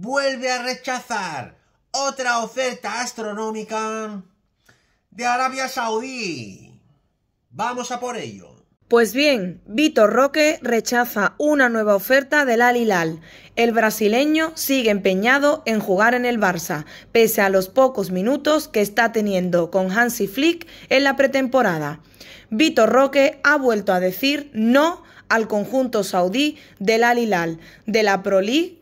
vuelve a rechazar otra oferta astronómica de Arabia Saudí. Vamos a por ello. Pues bien, Vitor Roque rechaza una nueva oferta del Al Hilal. El brasileño sigue empeñado en jugar en el Barça, pese a los pocos minutos que está teniendo con Hansi Flick en la pretemporada. Vitor Roque ha vuelto a decir no al conjunto saudí del Al Hilal, de la Pro League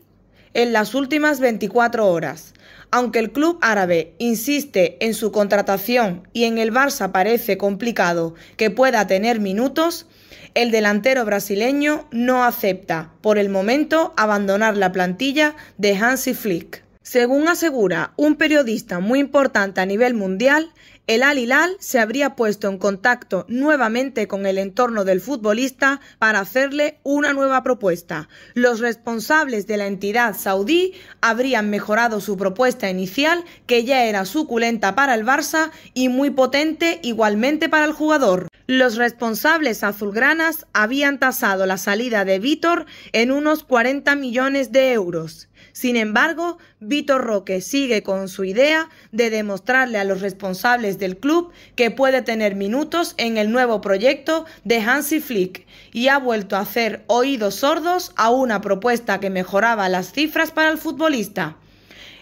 en las últimas 24 horas. Aunque el club árabe insiste en su contratación y en el Barça parece complicado que pueda tener minutos, el delantero brasileño no acepta, por el momento, abandonar la plantilla de Hansi Flick. Según asegura un periodista muy importante a nivel mundial, el Al Hilal se habría puesto en contacto nuevamente con el entorno del futbolista para hacerle una nueva propuesta. Los responsables de la entidad saudí habrían mejorado su propuesta inicial, que ya era suculenta para el Barça y muy potente igualmente para el jugador. Los responsables azulgranas habían tasado la salida de Vítor en unos 40 millones de euros. Sin embargo, Vitor Roque sigue con su idea de demostrarle a los responsables del club que puede tener minutos en el nuevo proyecto de Hansi Flick y ha vuelto a hacer oídos sordos a una propuesta que mejoraba las cifras para el futbolista.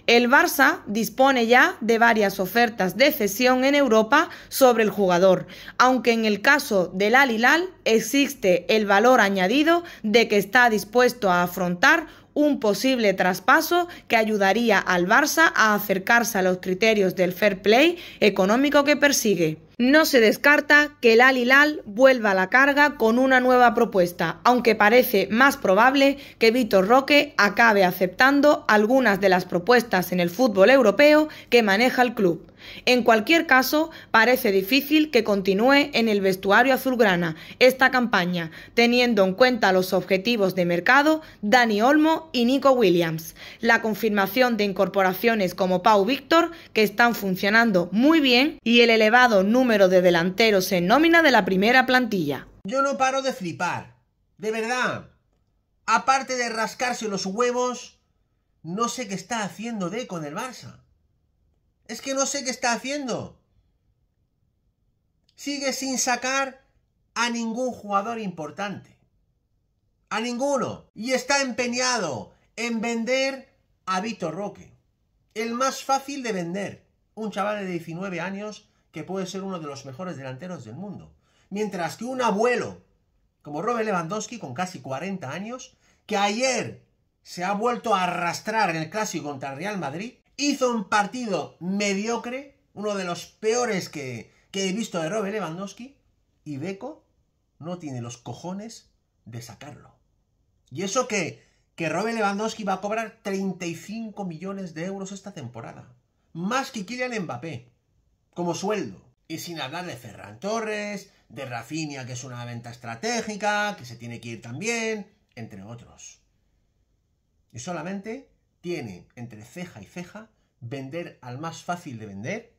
El Barça dispone ya de varias ofertas de cesión en Europa sobre el jugador, aunque en el caso del Alilal existe el valor añadido de que está dispuesto a afrontar un posible traspaso que ayudaría al Barça a acercarse a los criterios del fair play económico que persigue. No se descarta que el Alilal vuelva a la carga con una nueva propuesta, aunque parece más probable que Vitor Roque acabe aceptando algunas de las propuestas en el fútbol europeo que maneja el club. En cualquier caso, parece difícil que continúe en el vestuario azulgrana esta campaña, teniendo en cuenta los objetivos de mercado Dani Olmo y Nico Williams, la confirmación de incorporaciones como Pau Víctor, que están funcionando muy bien, y el elevado número de delanteros en nómina de la primera plantilla. Yo no paro de flipar, de verdad. Aparte de rascarse los huevos, no sé qué está haciendo Deco con el Barça. Es que no sé qué está haciendo. Sigue sin sacar a ningún jugador importante. A ninguno. Y está empeñado en vender a Vitor Roque. El más fácil de vender. Un chaval de 19 años que puede ser uno de los mejores delanteros del mundo. Mientras que un abuelo como Robert Lewandowski con casi 40 años que ayer se ha vuelto a arrastrar en el clásico contra el Real Madrid hizo un partido mediocre, uno de los peores que, he visto de Robert Lewandowski, y Beco no tiene los cojones de sacarlo. Y eso que, que Robert Lewandowski va a cobrar 35 millones de euros esta temporada. Más que Kylian Mbappé, como sueldo. Y sin hablar de Ferran Torres, de Rafinha, que es una venta estratégica, que se tiene que ir también, entre otros. Y solamente tiene entre ceja y ceja vender al más fácil de vender,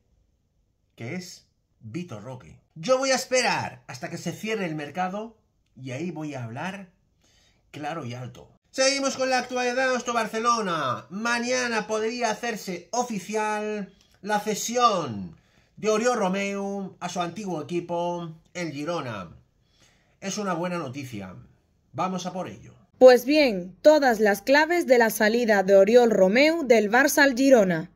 que es Vito Roque. Yo voy a esperar hasta que se cierre el mercado y ahí voy a hablar claro y alto. Seguimos con la actualidad de nuestro Barcelona. Mañana podría hacerse oficial la cesión de Oriol Romeu a su antiguo equipo, el Girona. Es una buena noticia. Vamos a por ello. Pues bien, todas las claves de la salida de Oriol Romeu del Barça al Girona.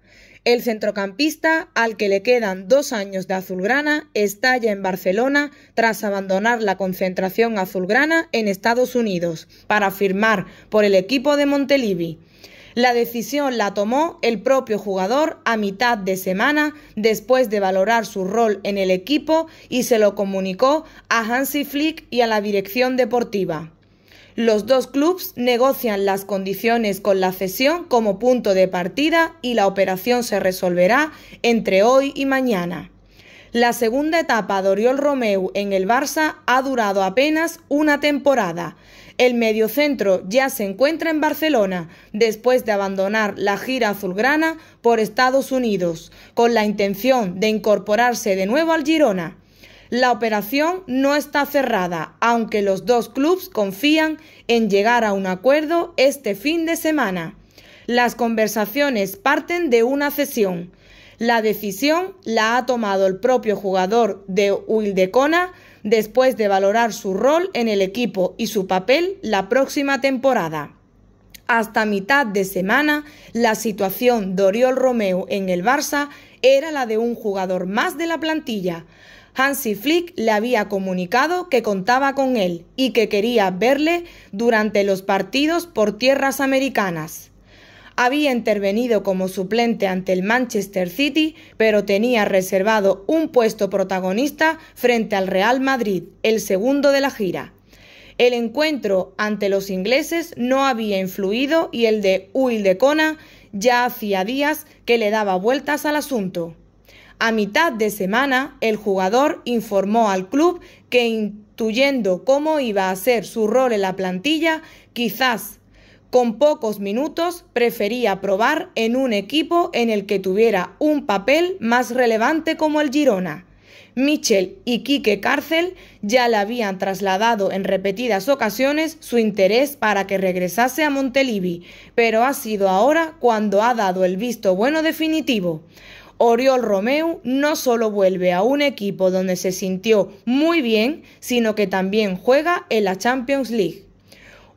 El centrocampista, al que le quedan dos años de azulgrana, estalla en Barcelona tras abandonar la concentración azulgrana en Estados Unidos para firmar por el equipo de Montelivi. La decisión la tomó el propio jugador a mitad de semana después de valorar su rol en el equipo y se lo comunicó a Hansi Flick y a la dirección deportiva. Los dos clubes negocian las condiciones con la cesión como punto de partida y la operación se resolverá entre hoy y mañana. La segunda etapa de Oriol Romeu en el Barça ha durado apenas una temporada. El mediocentro ya se encuentra en Barcelona después de abandonar la gira azulgrana por Estados Unidos, con la intención de incorporarse de nuevo al Girona. La operación no está cerrada, aunque los dos clubes confían en llegar a un acuerdo este fin de semana. Las conversaciones parten de una cesión. La decisión la ha tomado el propio jugador de Wildecona después de valorar su rol en el equipo y su papel la próxima temporada. Hasta mitad de semana, la situación de Oriol Romeu en el Barça era la de un jugador más de la plantilla. Hansi Flick le había comunicado que contaba con él y que quería verle durante los partidos por tierras americanas. Había intervenido como suplente ante el Manchester City, pero tenía reservado un puesto protagonista frente al Real Madrid, el segundo de la gira. El encuentro ante los ingleses no había influido y el de Cona ya hacía días que le daba vueltas al asunto. A mitad de semana, el jugador informó al club que intuyendo cómo iba a ser su rol en la plantilla, quizás con pocos minutos prefería probar en un equipo en el que tuviera un papel más relevante como el Girona. Michel y Quique Cárcel ya le habían trasladado en repetidas ocasiones su interés para que regresase a Montelivi, pero ha sido ahora cuando ha dado el visto bueno definitivo. Oriol Romeu no solo vuelve a un equipo donde se sintió muy bien, sino que también juega en la Champions League.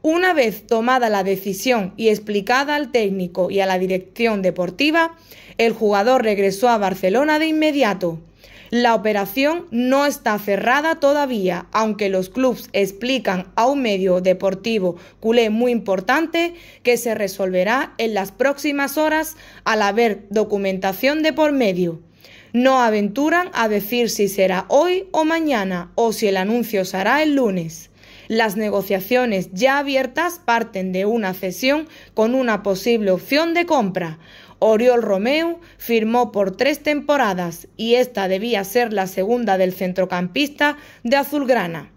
Una vez tomada la decisión y explicada al técnico y a la dirección deportiva, el jugador regresó a Barcelona de inmediato. La operación no está cerrada todavía, aunque los clubes explican a un medio deportivo culé muy importante que se resolverá en las próximas horas al haber documentación de por medio. No aventuran a decir si será hoy o mañana o si el anuncio hará el lunes. Las negociaciones ya abiertas parten de una cesión con una posible opción de compra, Oriol Romeu firmó por tres temporadas y esta debía ser la segunda del centrocampista de Azulgrana.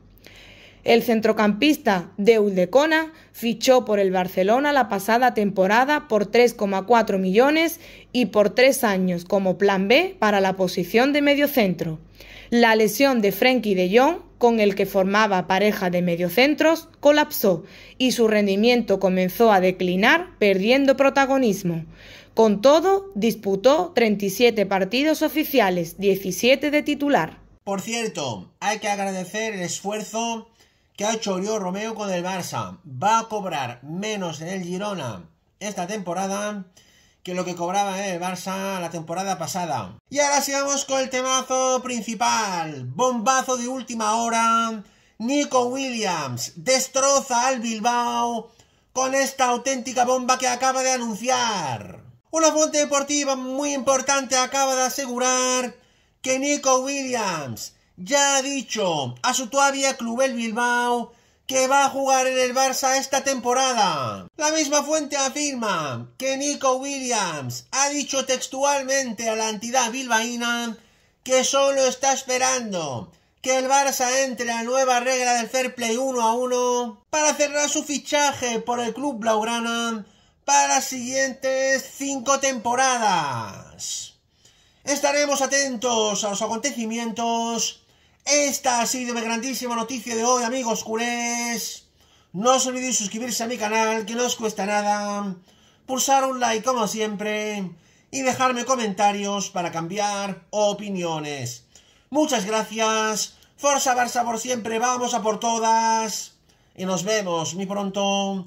El centrocampista de Uldecona fichó por el Barcelona la pasada temporada por 3,4 millones y por tres años como plan B para la posición de mediocentro. La lesión de Frenkie de Jong, con el que formaba pareja de mediocentros, colapsó y su rendimiento comenzó a declinar, perdiendo protagonismo. Con todo, disputó 37 partidos oficiales, 17 de titular. Por cierto, hay que agradecer el esfuerzo que ha hecho Oriol Romeo con el Barça. Va a cobrar menos en el Girona esta temporada que lo que cobraba el Barça la temporada pasada. Y ahora sigamos con el temazo principal. Bombazo de última hora. Nico Williams destroza al Bilbao con esta auténtica bomba que acaba de anunciar. Una fuente deportiva muy importante acaba de asegurar que Nico Williams ya ha dicho a su todavía club el Bilbao que va a jugar en el Barça esta temporada. La misma fuente afirma que Nico Williams ha dicho textualmente a la entidad bilbaína que solo está esperando que el Barça entre la nueva regla del fair play 1 a 1 para cerrar su fichaje por el club blaugrana para las siguientes cinco temporadas. Estaremos atentos a los acontecimientos. Esta ha sido mi grandísima noticia de hoy, amigos culés. No os olvidéis suscribirse a mi canal, que no os cuesta nada. Pulsar un like, como siempre. Y dejarme comentarios para cambiar opiniones. Muchas gracias. Forza Barça por siempre. Vamos a por todas. Y nos vemos muy pronto